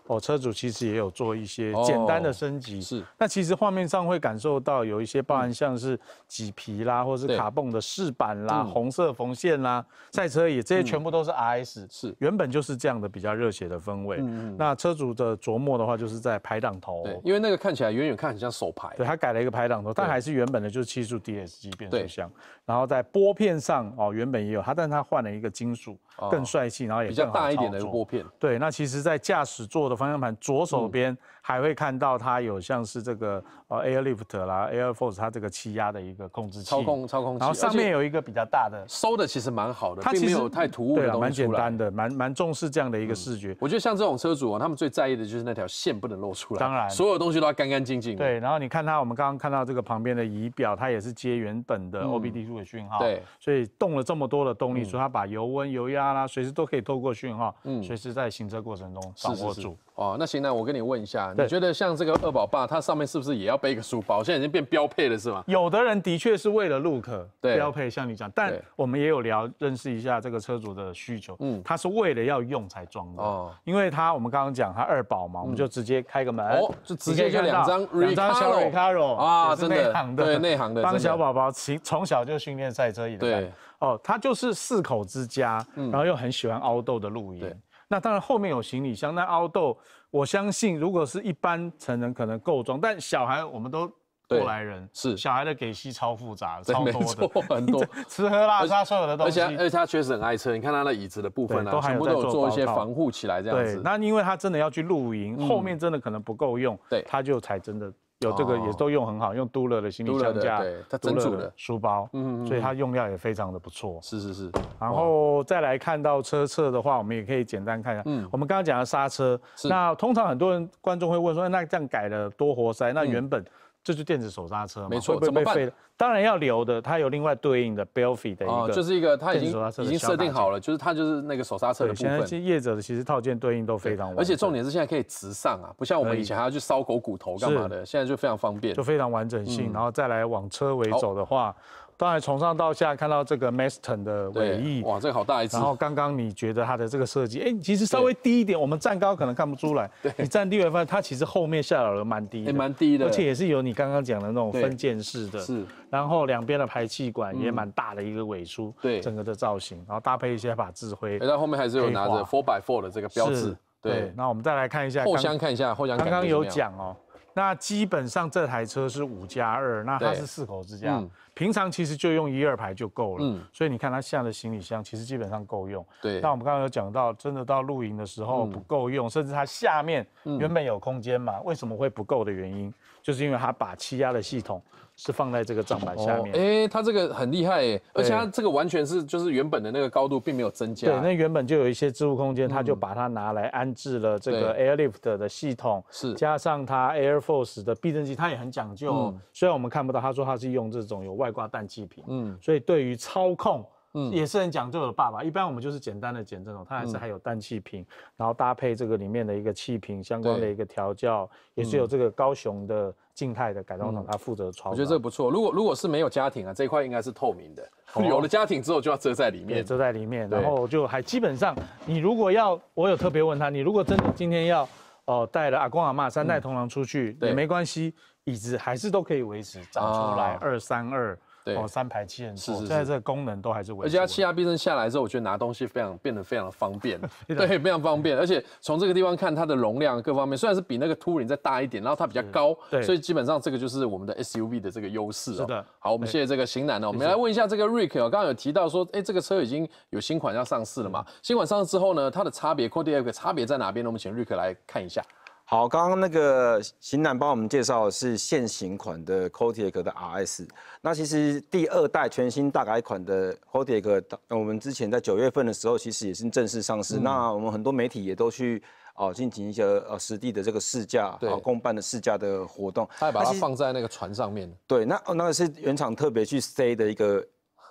哦，车主其实也有做一些简单的升级，是。那其实画面上会感受到有一些，包含像是麂皮啦，或者是卡泵的饰板啦，红色缝线啦，赛车椅这些全部都是 R S，是。原本就是这样的比较热血的氛围。嗯嗯。那车主的琢磨的话，就是在排挡头，对，因为那个看起来远远看很像手排。对，他改了一个排挡头，但还是原本的就是七速 D S G 变速箱。然后在拨片上哦，原本也有它，但他它换了一个金属，更帅气，然后也比较大一点的拨片。对。那其实，在驾驶座的。方向盘左手边还会看到它有像是这个呃 air lift 啦 air force 它这个气压的一个控制器，操控操控。然后上面有一个比较大的，收的其实蛮好的，它其实没有太突兀的东西，蛮简单的，蛮蛮重视这样的一个视觉。我觉得像这种车主啊，他们最在意的就是那条线不能露出来，当然，所有东西都要干干净净。对，然后你看它，我们刚刚看到这个旁边的仪表，它也是接原本的 OBD 2的讯号，对，所以动了这么多的动力，所以它把油温、油压啦，随时都可以透过讯号，嗯，随时在行车过程中掌握住。哦，那行那我跟你问一下，你觉得像这个二宝爸，他上面是不是也要背一个书包？现在已经变标配了，是吗？有的人的确是为了 look 标配，像你讲，但我们也有聊，认识一下这个车主的需求。嗯，他是为了要用才装的。哦，因为他我们刚刚讲他二宝嘛，我们就直接开个门，就直接就两张两张小 Recaro 啊，真的对内行的，帮小宝宝从从小就训练赛车以来，对哦，他就是四口之家，然后又很喜欢凹豆的露营。那当然，后面有行李箱。那凹豆，我相信如果是一般成人可能够装，但小孩我们都过来人，是小孩的给息超复杂，超多错，很多吃喝拉撒所有的东西，而且而且他确实很爱车。你看他的椅子的部分啊，全部都有做一些防护起来这样子。那因为他真的要去露营，后面真的可能不够用，对，他就才真的。有这个也都用很好，用都乐的行李箱架，对，它杜乐的书包，嗯嗯，所以它用料也非常的不错。是是是，然后再来看到车侧的话，我们也可以简单看一下。嗯，我们刚刚讲的刹车，那通常很多人观众会问说，那这样改了多活塞，那原本。这就电子手刹车，没错，不会被废了。当然要留的，它有另外对应的 Belfi 的一个，就是一个它已经已经设定好了，就是它就是那个手刹车的部分。现在业者的，其实套件对应都非常完而且重点是现在可以直上啊，不像我们以前还要去烧狗骨头干嘛的，现在就非常方便，就非常完整性。然后再来往车尾走的话。当然从上到下看到这个 Maston 的尾翼，哇，这个好大一只。然后刚刚你觉得它的这个设计，哎，其实稍微低一点，我们站高可能看不出来。对，你站低了发现它其实后面下来了蛮低的，也蛮低的，而且也是有你刚刚讲的那种分件式的。是。然后两边的排气管也蛮大的一个尾出。对，整个的造型，然后搭配一些法制灰，但后面还是有拿着 Four by Four 的这个标志。对，那我们再来看一下后箱看一下后箱，刚刚有讲哦。那基本上这台车是五加二，那它是四口之家，平常其实就用一二排就够了，所以你看它下的行李箱其实基本上够用。对，那我们刚刚有讲到，真的到露营的时候不够用，甚至它下面原本有空间嘛，为什么会不够的原因，就是因为它把气压的系统。是放在这个账板下面。哎，它这个很厉害耶，而且它这个完全是就是原本的那个高度并没有增加。对，那原本就有一些置物空间，它就把它拿来安置了这个 air lift 的系统，是加上它 air force 的避震器，它也很讲究。虽然我们看不到，他说他是用这种有外挂氮气瓶，嗯，所以对于操控。嗯，也是很讲究的，爸爸。一般我们就是简单的减震哦，它还是还有氮气瓶，然后搭配这个里面的一个气瓶相关的一个调教，也是有这个高雄的静态的改装厂，它负责。我觉得这个不错。如果如果是没有家庭啊，这一块应该是透明的。有了家庭之后，就要遮在里面。遮在里面，然后就还基本上，你如果要，我有特别问他，你如果真的今天要哦带了阿公阿妈三代同堂出去，也没关系，椅子还是都可以维持。长出来二三二。对，三排七人座，现在这个功能都还是，而且它气压避震下来之后，我觉得拿东西非常变得非常的方便。对，非常方便，而且从这个地方看它的容量各方面，虽然是比那个 Touring 再大一点，然后它比较高，所以基本上这个就是我们的 SUV 的这个优势。是的，好，我们谢谢这个型男呢，我们来问一下这个瑞克哦，刚刚有提到说，哎，这个车已经有新款要上市了嘛？新款上市之后呢，它的差别 c o r t 差别在哪边呢？我们请瑞克来看一下。好，刚刚那个型男帮我们介绍是现行款的 c o t i a k 的 RS，那其实第二代全新大改款的 c o t i a k 我们之前在九月份的时候其实也是正式上市，那我们很多媒体也都去啊进行一些呃实地的这个试驾，啊公办的试驾的活动，他把它放在那个船上面，对，那哦那个是原厂特别去塞的一个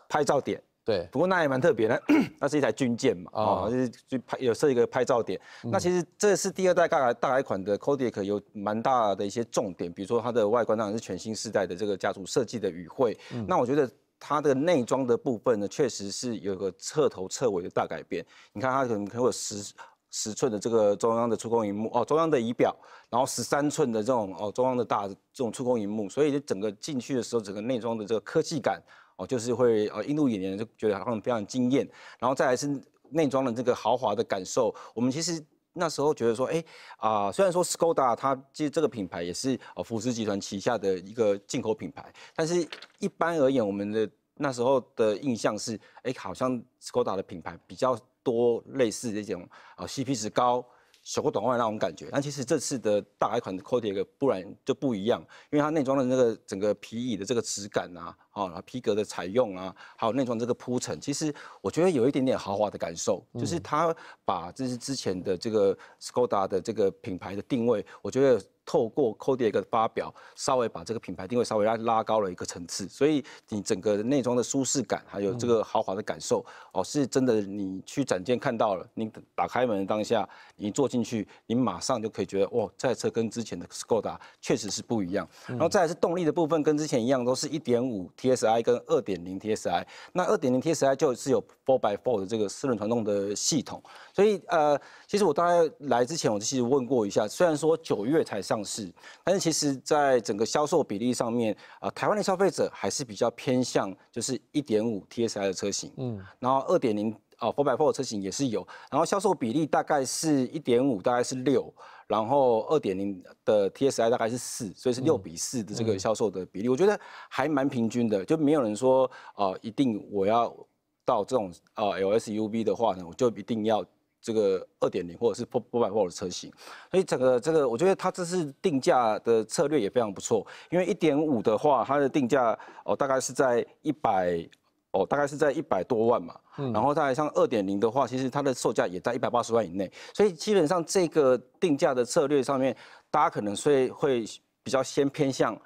拍照点。对，不过那也蛮特别的，那是一台军舰嘛，啊，就是拍有设一个拍照点。那其实这是第二代大改款的 Kodiak，有蛮大的一些重点，比如说它的外观当然是全新世代的这个家族设计的语汇。那我觉得它的内装的部分呢，确实是有个彻头彻尾的大改变。你看它可能可能有十十寸的这个中央的触控荧幕，哦，中央的仪表，然后十三寸的这种哦中央的大这种触控荧幕，所以就整个进去的时候，整个内装的这个科技感。哦，就是会呃映入眼帘就觉得好像非常惊艳，然后再来是内装的这个豪华的感受。我们其实那时候觉得说，哎啊，虽然说斯柯达它其实这个品牌也是啊福斯集团旗下的一个进口品牌，但是一般而言我们的那时候的印象是，哎，好像斯柯达的品牌比较多类似这种啊 C P 值高。小裤短外那种感觉，那其实这次的大改款的 c o d e 一不然就不一样，因为它内装的那个整个皮椅的这个质感啊，啊，皮革的采用啊，还有内装这个铺陈，其实我觉得有一点点豪华的感受，就是它把这是之前的这个 Skoda 的这个品牌的定位，我觉得透过 c o d i 一的发表，稍微把这个品牌定位稍微拉拉高了一个层次，所以你整个内装的舒适感，还有这个豪华的感受哦，是真的，你去展间看到了，你打开门当下。你坐进去，你马上就可以觉得，哇，这台车跟之前的 Skoda 确实是不一样。然后再来是动力的部分，跟之前一样，都是一点五 TSI 跟二点零 TSI。那二点零 TSI 就是有 four by four 的这个四轮传动的系统。所以呃，其实我大概来之前，我就是问过一下，虽然说九月才上市，但是其实在整个销售比例上面，啊，台湾的消费者还是比较偏向就是一点五 TSI 的车型。嗯，然后二点零。啊，Four by Four 的车型也是有，然后销售比例大概是一点五，大概是六，然后二点零的 T S I 大概是四，所以是六比四的这个销售的比例，我觉得还蛮平均的，就没有人说啊，一定我要到这种啊 L S U V 的话呢，我就一定要这个二点零或者是 Four b Four 的车型。所以整个这个，我觉得它这次定价的策略也非常不错，因为一点五的话，它的定价哦，大概是在一百。哦，大概是在一百多万嘛，然后大概像二点零的话，其实它的售价也在一百八十万以内，所以基本上这个定价的策略上面，大家可能所以会比较先偏向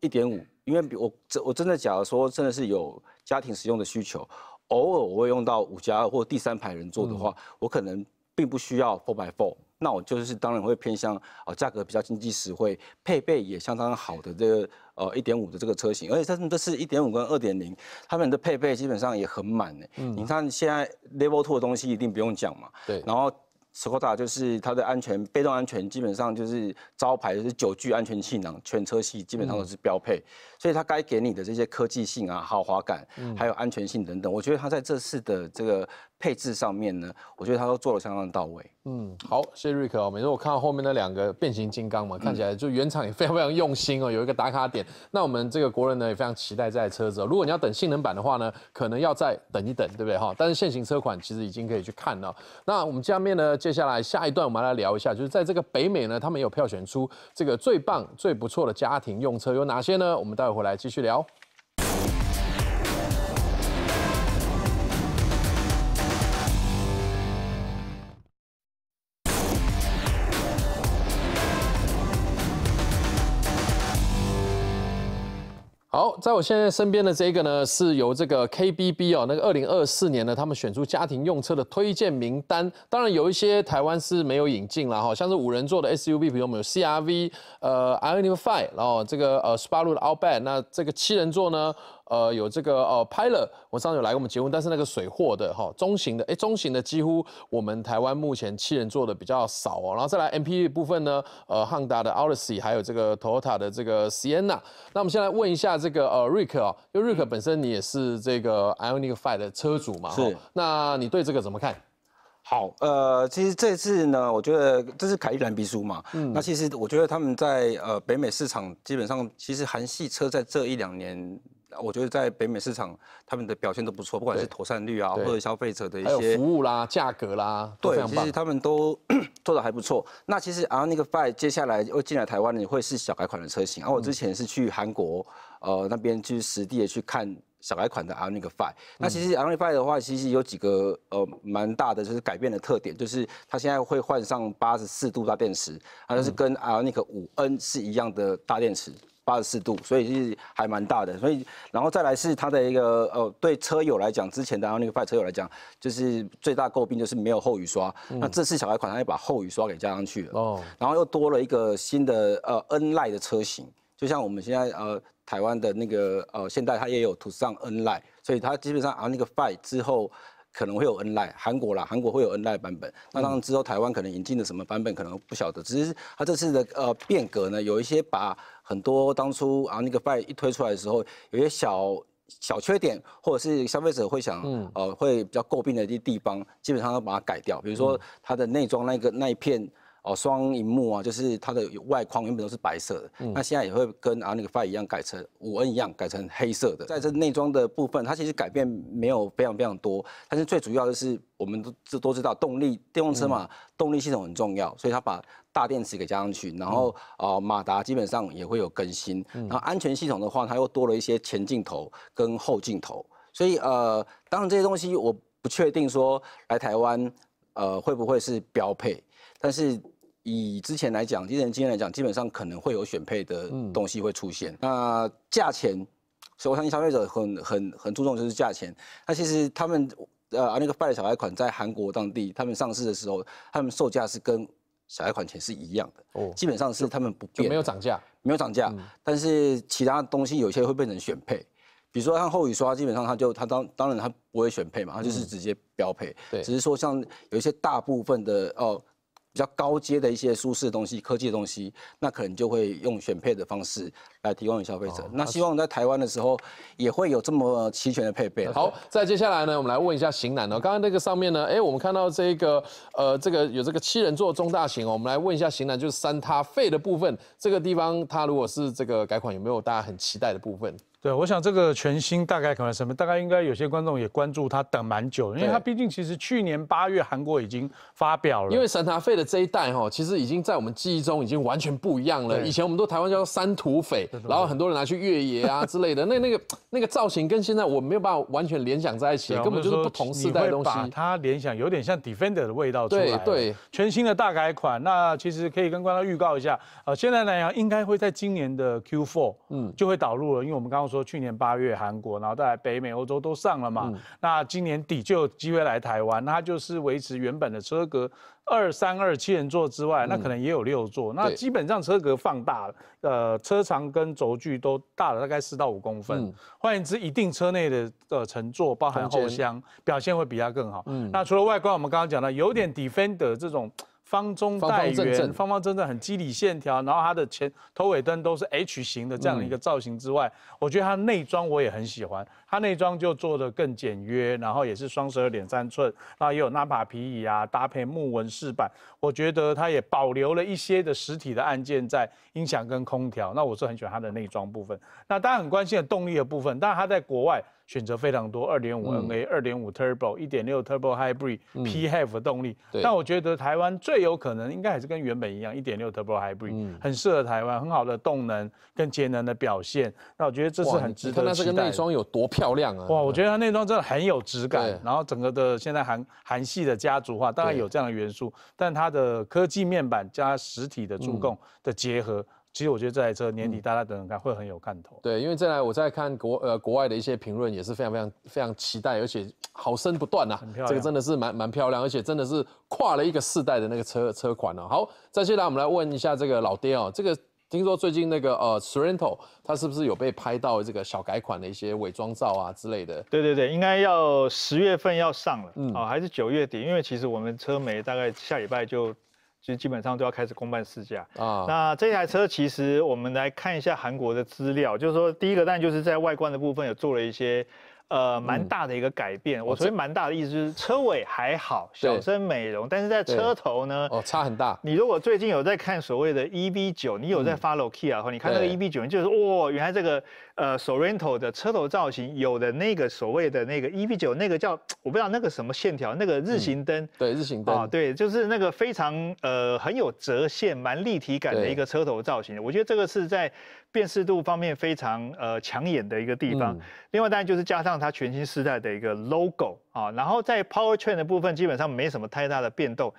一点五，因为我真我真的假如说真的是有家庭使用的需求，偶尔我会用到五加二或第三排人坐的话，我可能并不需要 four by four。那我就是当然会偏向哦，价格比较经济实惠，配备也相当好的这个呃一点五的这个车型，而且他们这次一点五跟二点零，他们的配备基本上也很满的。嗯，你看现在 Level Two 的东西一定不用讲嘛。对。然后斯柯达就是它的安全，被动安全基本上就是招牌，就是九具安全气囊，全车系基本上都是标配，所以它该给你的这些科技性啊、豪华感，还有安全性等等，我觉得它在这次的这个。配置上面呢，我觉得它都做的相当到位。嗯，好，谢谢瑞克哦。次我看到后面那两个变形金刚嘛，看起来就原厂也非常非常用心哦，有一个打卡点。那我们这个国人呢也非常期待这台车子。如果你要等性能版的话呢，可能要再等一等，对不对哈？但是现行车款其实已经可以去看了。那我们下面呢，接下来下一段我们来聊一下，就是在这个北美呢，他们有票选出这个最棒、最不错的家庭用车有哪些呢？我们待会回来继续聊。好，在我现在身边的这个呢，是由这个 KBB 哦，那个二零二四年呢，他们选出家庭用车的推荐名单。当然有一些台湾是没有引进了哈，像是五人座的 SUV，比如我们有 CRV，呃 o n v i i Five，然后这个呃，斯巴鲁的 Outback。那这个七人座呢？呃，有这个 l 拍了我上次有来过我们节婚，但是那个水货的哈，中型的哎，中型的几乎我们台湾目前七人座的比较少哦。然后再来 MPV 部分呢，呃，汉达的 o l y s e 还有这个 Toyota 的这个 Sienna。那我们先来问一下这个呃，Rick 哦，因为 Rick 本身你也是这个 IONIQ e 的车主嘛，是，那你对这个怎么看？好，呃，其实这次呢，我觉得这是凯翼兰皮书嘛，嗯，那其实我觉得他们在呃北美市场基本上，其实韩系车在这一两年。我觉得在北美市场，他们的表现都不错，不管是妥善率啊，或者消费者的一些服务啦、价格啦，对，其实他们都 做的还不错。那其实 r n i g Five 接下来会进来台湾你会是小改款的车型。而我之前是去韩国，呃，那边去实地的去看小改款的 r n i g Five。那其实 r n i g Five 的话，其实有几个呃蛮大的就是改变的特点，就是它现在会换上八十四度大电池，它是跟 r n i g 五 N 是一样的大电池。八十四度，所以是还蛮大的。所以然后再来是它的一个呃，对车友来讲，之前的昂尼克派车友来讲，就是最大诟病就是没有后雨刷。那这次小孩款它也把后雨刷给加上去了。哦，然后又多了一个新的呃 N Line 的车型，就像我们现在呃台湾的那个呃现代，它也有涂上 N Line，所以它基本上昂尼克派之后。可能会有 N Line，韩国啦，韩国会有 N l i e 版本。那当然，之后台湾可能引进的什么版本，可能不晓得。只是它这次的呃变革呢，有一些把很多当初啊，那个 Buy 一推出来的时候，有些小小缺点，或者是消费者会想，呃，会比较诟病的一些地方，基本上都把它改掉。比如说它的内装那个那一片。哦，双荧幕啊，就是它的外框原本都是白色的，那现在也会跟啊那个 Five 一样改成五 N 一样改成黑色的。在这内装的部分，它其实改变没有非常非常多，但是最主要的是，我们都知都知道，动力电动车嘛，动力系统很重要，所以它把大电池给加上去，然后啊，马达基本上也会有更新。然后安全系统的话，它又多了一些前镜头跟后镜头，所以呃，当然这些东西我不确定说来台湾呃会不会是标配。但是以之前来讲，今年今天来讲，基本上可能会有选配的东西会出现。那价钱，所以我相信消费者很很很注重就是价钱。那其实他们呃，那个 BY 的小孩款在韩国当地，他们上市的时候，他们售价是跟小孩款钱是一样的，哦，基本上是他们不变，没有涨价，没有涨价。但是其他东西有些会变成选配，比如说像后雨刷，基本上它就它当当然它不会选配嘛，它就是直接标配。对，只是说像有一些大部分的哦。比较高阶的一些舒适的东西、科技的东西，那可能就会用选配的方式来提供给消费者。那希望在台湾的时候也会有这么齐全的配备。好，再接下来呢，我们来问一下型男哦。刚刚那个上面呢，哎，我们看到这个，呃，这个有这个七人座中大型哦。我们来问一下型男，就是三他肺的部分，这个地方它如果是这个改款，有没有大家很期待的部分？对，我想这个全新大概可能什么？大概应该有些观众也关注它等蛮久，因为它毕竟其实去年八月韩国已经发表了。因为神塔废的这一代哈，其实已经在我们记忆中已经完全不一样了。以前我们都台湾叫山土匪，然后很多人拿去越野啊之类的。那那个那个造型跟现在我没有办法完全联想在一起，根本就是不同时代的东西。它联想有点像 Defender 的味道出来。对对，全新的大改款，那其实可以跟观众预告一下呃，现在南洋应该会在今年的 Q4，嗯，就会导入了，因为我们刚刚。说去年八月韩国，然后在北美、欧洲都上了嘛。那今年底就有机会来台湾。它就是维持原本的车格二三二七人座之外，那可能也有六座。那基本上车格放大了，呃，车长跟轴距都大了大概四到五公分。换言之，一定车内的呃乘坐，包含后箱表现会比它更好。那除了外观，我们刚刚讲了有点 Defender 这种。方中带圆，方方正正很肌理线条，然后它的前头尾灯都是 H 型的这样的一个造型之外，我觉得它内装我也很喜欢，它内装就做的更简约，然后也是双十二点三寸，然后也有 Nappa 皮椅啊，搭配木纹饰板，我觉得它也保留了一些的实体的按键在音响跟空调，那我是很喜欢它的内装部分。那大家很关心的动力的部分，但然它在国外。选择非常多，二点五 NA、二点五 Turbo、一点六 Turbo Hybrid、p h a v 的动力。但我觉得台湾最有可能应该还是跟原本一样，一点六 Turbo Hybrid，很适合台湾，很好的动能跟节能的表现。那我觉得这是很值得期待。看到这个内装有多漂亮啊！哇，我觉得它内装真的很有质感。然后整个的现在韩韩系的家族化当然有这样的元素，但它的科技面板加实体的助供的结合。其实我觉得这台车年底大家等等看会很有看头。对，因为再来我在看国呃国外的一些评论也是非常非常非常期待，而且好声不断呐。很这个真的是蛮蛮漂亮，而且真的是跨了一个世代的那个车车款啊。好，再接下来我们来问一下这个老爹哦，这个听说最近那个呃 s o r e n t o 它是不是有被拍到这个小改款的一些伪装照啊之类的？对对对，应该要十月份要上了，哦还是九月底，因为其实我们车媒大概下礼拜就。就基本上都要开始公办试驾啊。那这台车其实我们来看一下韩国的资料，就是说第一个，但就是在外观的部分有做了一些。呃，蛮大的一个改变。我所以蛮大的意思就是，车尾还好，小声美容，但是在车头呢，哦，差很大。你如果最近有在看所谓的 E B 九，你有在 follow Kia 后，你看那个 E B 九，就是哇，原来这个呃，Sorento 的车头造型，有的那个所谓的那个 E B 九，那个叫我不知道那个什么线条，那个日行灯，对日行灯啊，对，就是那个非常呃很有折线，蛮立体感的一个车头造型。我觉得这个是在。辨识度方面非常呃抢眼的一个地方，另外当然就是加上它全新时代的一个 logo 啊，然后在 powertrain 的部分基本上没什么太大的变动。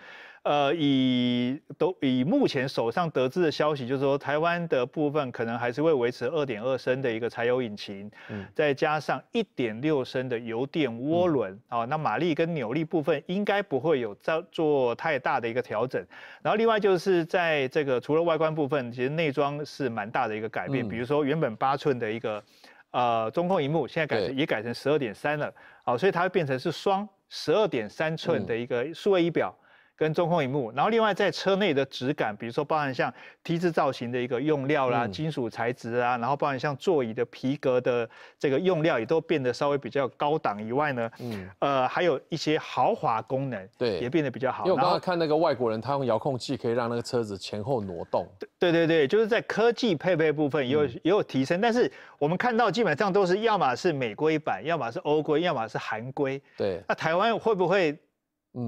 呃，以都以目前手上得知的消息，就是说台湾的部分可能还是会维持二点二升的一个柴油引擎，再加上一点六升的油电涡轮，啊，那马力跟扭力部分应该不会有造做太大的一个调整。然后另外就是在这个除了外观部分，其实内装是蛮大的一个改变，比如说原本八寸的一个呃中控荧幕，现在改成也改成十二点三了，哦，所以它会变成是双十二点三寸的一个数位仪表。跟中控荧幕，然后另外在车内的质感，比如说包含像 T 字造型的一个用料啦，金属材质啊，然后包含像座椅的皮革的这个用料，也都变得稍微比较高档以外呢，嗯，呃，还有一些豪华功能，对，也变得比较好。因为我刚刚看那个外国人，他用遥控器可以让那个车子前后挪动。对对对，就是在科技配备部分也有也有提升，但是我们看到基本上都是要么是美规版，要么是欧规，要么是韩规。对，那台湾会不会？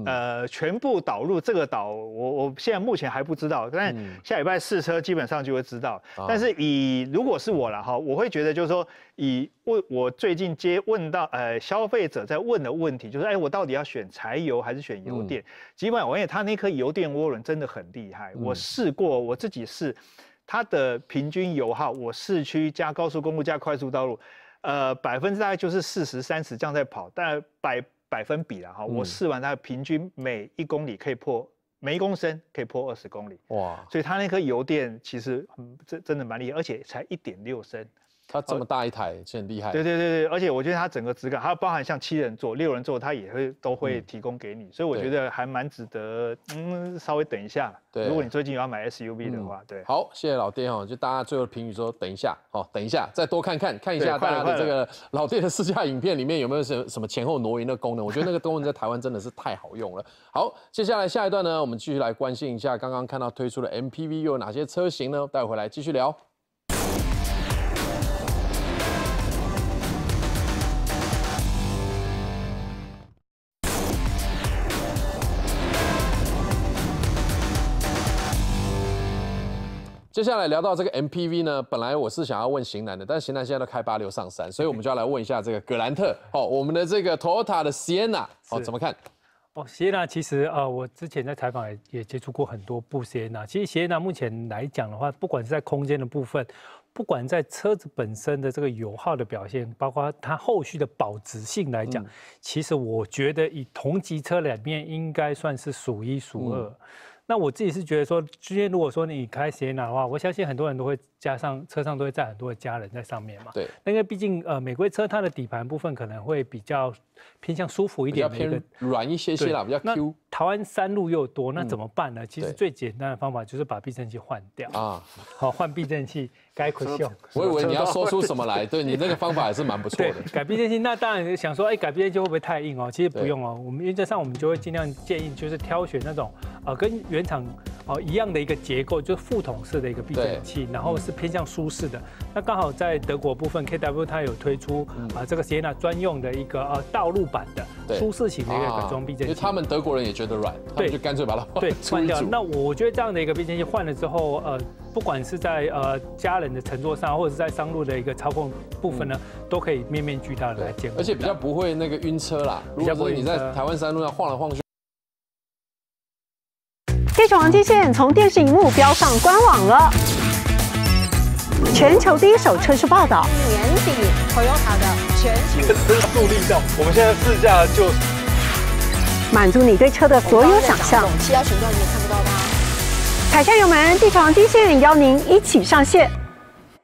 呃，全部导入这个岛，我我现在目前还不知道，但下礼拜试车基本上就会知道。但是以如果是我了哈，我会觉得就是说，以我我最近接问到呃消费者在问的问题，就是哎，我到底要选柴油还是选油电？基本上，因为它那颗油电涡轮真的很厉害，我试过我自己试，它的平均油耗，我市区加高速公路加快速道路，呃，百分之大概就是四十三十这样在跑，但百。百分比啦哈，我试完它平均每一公里可以破，每一公升可以破二十公里。哇，所以它那颗油电其实真真的蛮厉害，而且才一点六升。它这么大一台，很厉害。对对对对，而且我觉得它整个质感，它包含像七人座、六人座，它也会都会提供给你，所以我觉得还蛮值得，嗯，稍微等一下。对，如果你最近有要买 SUV 的话，对。好，谢谢老爹哦，就大家最后的评语说等一下哦，等一下，再多看看，看一下大家的这个老爹的试驾影片里面有没有什什么前后挪移的功能，我觉得那个功能在台湾真的是太好用了。好，接下来下一段呢，我们继续来关心一下刚刚看到推出的 MPV 又有哪些车型呢？待会回来继续聊。接下来聊到这个 MPV 呢，本来我是想要问型男的，但是型男现在都开八六上山，所以我们就要来问一下这个格兰特。好，我们的这个 Toyota 的 Sienna，哦，怎么看？哦，Sienna 其实啊，我之前在采访也也接触过很多部 Sienna。其实 Sienna 目前来讲的话，不管是在空间的部分，不管在车子本身的这个油耗的表现，包括它后续的保值性来讲，其实我觉得以同级车里面应该算是数一数二。那我自己是觉得说，今天如果说你开斜 i e n a 的话，我相信很多人都会加上车上都会载很多的家人在上面嘛。对。那因为毕竟呃，美规车它的底盘部分可能会比较偏向舒服一点，比较偏软一些些啦，比较 Q。台湾山路又多，那怎么办呢？其实最简单的方法就是把避震器换掉啊。好，换避震器。改壳用，我以为你要说出什么来，对你那个方法还是蛮不错的。对，改变电器，那当然想说，哎，改变电器会不会太硬哦？其实不用哦，我们原则上我们就会尽量建议，就是挑选那种，呃，跟原厂。哦，一样的一个结构，就是副桶式的一个避震器，然后是偏向舒适的。那刚好在德国部分，K W 它有推出啊这个 n a 专用的一个呃道路版的舒适型的一个改装避震器。因为他们德国人也觉得软，对，就干脆把它对换掉。那我觉得这样的一个避震器换了之后，呃，不管是在呃家人的乘坐上，或者是在商路的一个操控部分呢，都可以面面俱到的来兼顾。而且比较不会那个晕车啦，如果说你在台湾山路上晃来晃去。地球王金线从电视荧幕飙上官网了，全球第一手车市报道。年底 Toyota 的全球速力效。我们现在试驾就满足你对车的所有想象。其他旋转你也看不到吧？踩下油门，地球王金线邀您一起上线。